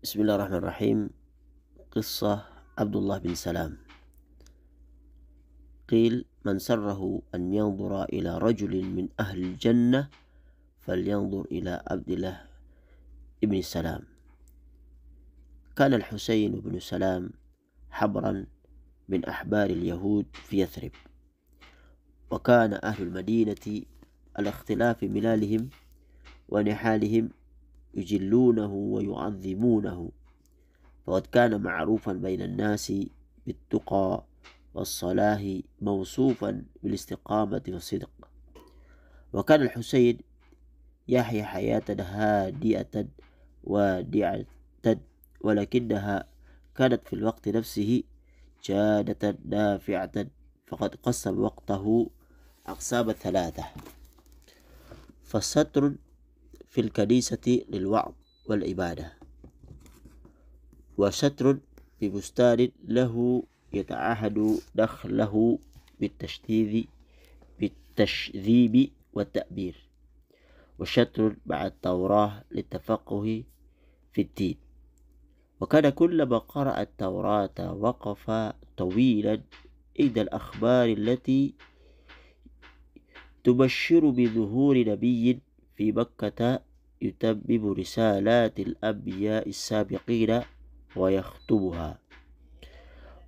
بسم الله الرحمن الرحيم قصة عبد الله بن سلام قيل من سره أن ينظر إلى رجل من أهل الجنة فلينظر إلى عبد الله بن سلام كان الحسين بن سلام حبرا من أحبار اليهود في يثرب وكان أهل المدينة على اختلاف ملالهم ونحالهم يجلونه ويعظمونه فقد كان معروفا بين الناس بالتقى والصلاح موصوفا بالاستقامة والصدق وكان الحسين يحيا حياة هادئة وادعة ولكنها كانت في الوقت نفسه جادة نافعة فقد قسم وقته أقسام ثلاثة فستر في الكنيسة للوعظ والعبادة وستر ببستان له يتعهد دخله بالتشديد بالتشذيب والتأبير وشتر مع التوراة للتفقه في الدين وكان كلما قرأ التوراة وقف طويلا عند الأخبار التي تبشر بظهور نبي في مكة يتبب رسالات الأنبياء السابقين ويخطبها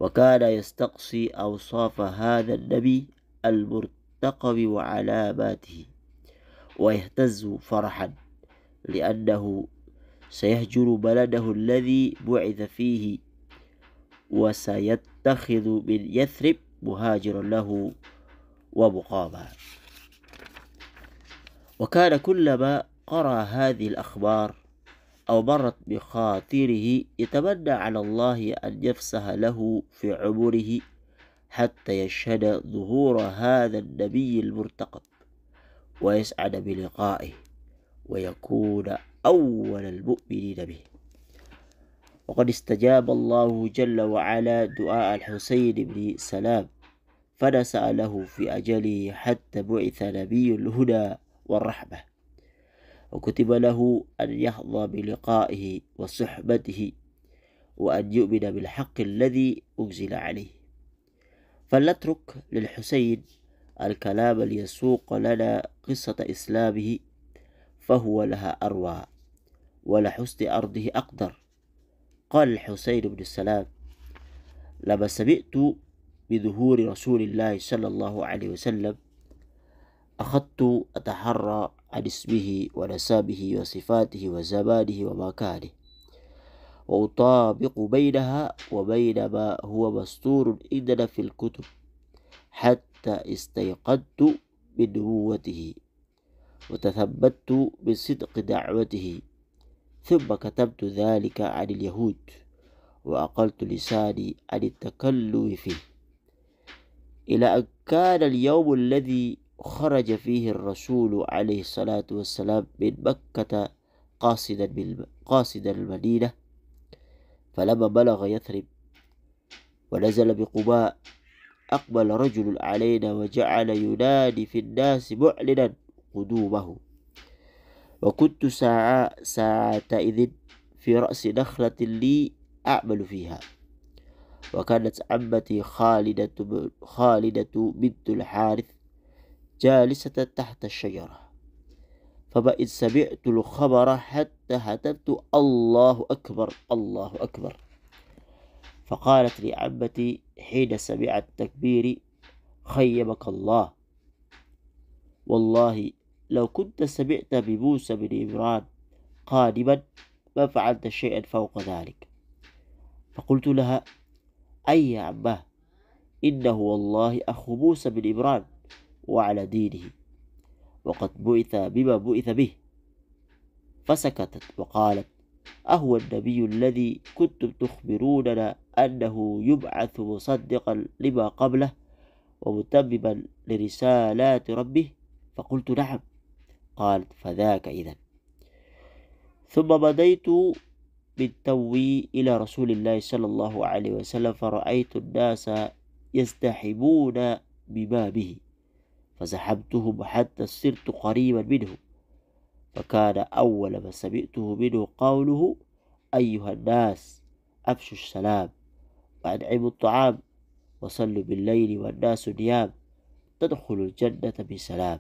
وكان يستقصي أوصاف هذا النبي المرتقب وعلاماته ويهتز فرحا لأنه سيهجر بلده الذي بعث فيه وسيتخذ من يثرب مهاجرا له ومقاما وكان كلما قرأ هذه الأخبار أو مرت بخاطره يتمنى على الله أن يفسح له في عمره حتى يشهد ظهور هذا النبي المرتقب ويسعد بلقائه ويكون أول المؤمنين به وقد استجاب الله جل وعلا دعاء الحسين بن سلام فنسأ له في أجله حتى بعث نبي الهدى والرحمة وكتب له أن يحظى بلقائه وصحبته وأن يؤمن بالحق الذي أنزل عليه فلنترك للحسين الكلام ليسوق لنا قصة إسلامه فهو لها أروى ولحسن أرضه أقدر قال الحسين بن السلام لما سمعت بظهور رسول الله صلى الله عليه وسلم أخذت أتحرى عن اسمه ونسبه وصفاته وزمانه ومكانه وأطابق بينها وبين ما هو مستور إذن في الكتب حتى استيقظت من نبوته وتثبت بصدق دعوته ثم كتبت ذلك عن اليهود وأقلت لساني عن التكلم فيه إلى أن كان اليوم الذي خرج فيه الرسول عليه الصلاة والسلام من مكة قاصدا قاصدا المدينة فلما بلغ يثرب ونزل بقباء أقبل رجل علينا وجعل ينادي في الناس معلنا قدومه وكنت ساعة ساعتئذ في رأس نخلة لي أعمل فيها وكانت عمتي خالدة خالدة بنت الحارث جالسة تحت الشجرة فبئد سمعت الخبر حتى هتفت الله أكبر الله أكبر فقالت لي عمتي حين سمعت تكبيري خيبك الله والله لو كنت سمعت بموسى بن عمران قادما ما فعلت شيئا فوق ذلك فقلت لها أي يا عمه إنه والله أخو موسى بن عمران وعلى دينه وقد بعث بما بعث به فسكتت وقالت أهو النبي الذي كنتم تخبروننا أنه يبعث مصدقا لما قبله ومتمما لرسالات ربه فقلت نعم قالت فذاك إذا ثم بديت بالتوي إلى رسول الله صلى الله عليه وسلم فرأيت الناس يزدحمون ببابه فسحبته حتى صرت قريبا منه فكان أول ما سمعته منه قوله أيها الناس أفشوا السلام وأنعموا الطعام وصلوا بالليل والناس نيام تدخل الجنة بسلام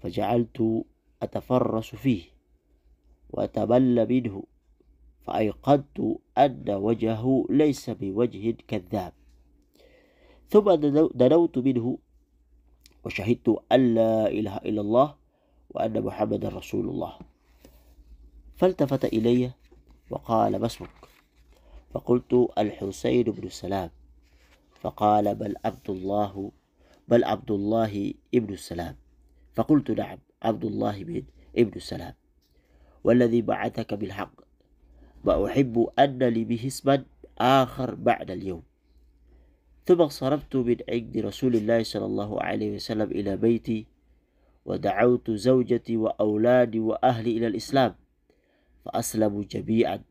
فجعلت أتفرس فيه وأتمل منه فأيقنت أن وجهه ليس بوجه كذاب ثم دنوت منه وشهدت أن لا إله إلا الله وأن محمدا رسول الله فالتفت إلي وقال ما اسمك فقلت الحسين بن السلام فقال بل عبد الله بل عبد الله ابن السلام فقلت نعم عبد الله بن ابن السلام والذي بعثك بالحق وأحب أن لي به اسما آخر بعد اليوم ثم صرفت من عند رسول الله صلى الله عليه وسلم إلى بيتي ودعوت زوجتي وأولادي وأهلي إلى الإسلام فأسلموا جميعا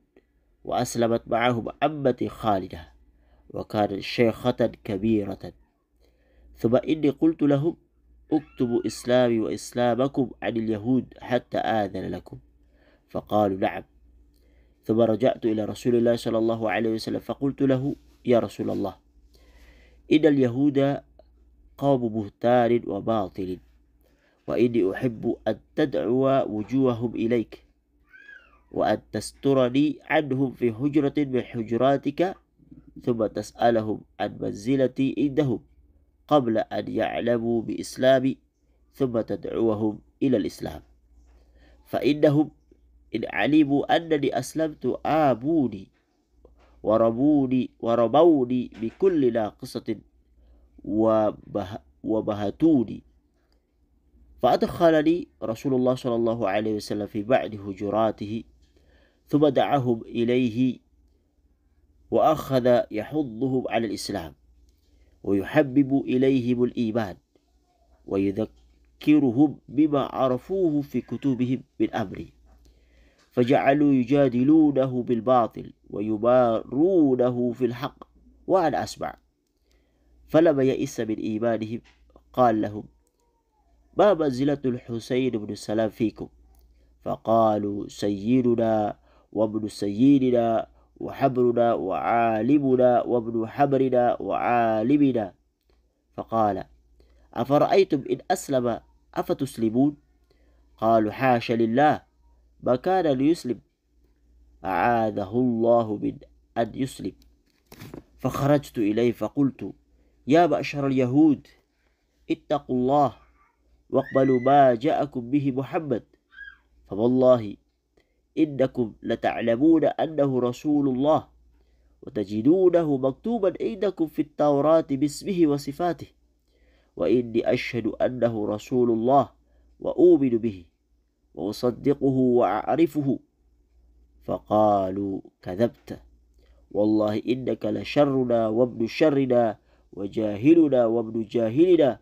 وأسلمت معهم عمتي خالدة وكانت شيخة كبيرة ثم إني قلت لهم اكتبوا إسلامي وإسلامكم عن اليهود حتى آذن لكم فقالوا نعم ثم رجعت إلى رسول الله صلى الله عليه وسلم فقلت له يا رسول الله إن اليهود قوم مهتار وباطل وإني أحب أن تدعو وجوههم إليك وأن تسترني عنهم في حجرة من حجراتك ثم تسألهم عن منزلتي عندهم قبل أن يعلموا بإسلامي ثم تدعوهم إلى الإسلام فإنهم إن علموا أنني أسلمت آبوني وربوني وربوني بكل ناقصة وبه وبهتوني فأدخلني رسول الله صلى الله عليه وسلم في بعد هجراته ثم دعاهم إليه وأخذ يحضهم على الإسلام ويحبب إليهم الإيمان ويذكرهم بما عرفوه في كتبهم من أمره فجعلوا يجادلونه بالباطل ويبارونه في الحق وأنا أسمع فلما يئس من إيمانهم قال لهم ما منزلة الحسين بن السلام فيكم فقالوا سيدنا وابن سيدنا وحبرنا وعالمنا وابن حبرنا وعالمنا فقال أفرأيتم إن أسلم أفتسلمون قالوا حاش لله ما كان ليسلم أعاده الله من أن يسلم فخرجت إليه فقلت يا بأشر اليهود اتقوا الله واقبلوا ما جاءكم به محمد فوالله إنكم لتعلمون أنه رسول الله وتجدونه مكتوبا عندكم في التوراة باسمه وصفاته وإني أشهد أنه رسول الله وأؤمن به وأصدقه وأعرفه فقالوا كذبت والله إنك لشرنا وابن شرنا وجاهلنا وابن جاهلنا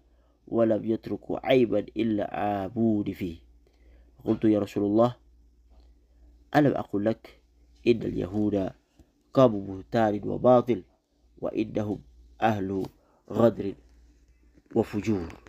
ولم يتركوا عيبا إلا عابون فيه قلت يا رسول الله ألم أقل لك إن اليهود قاموا مهتار وباطل وإنهم أهل غدر وفجور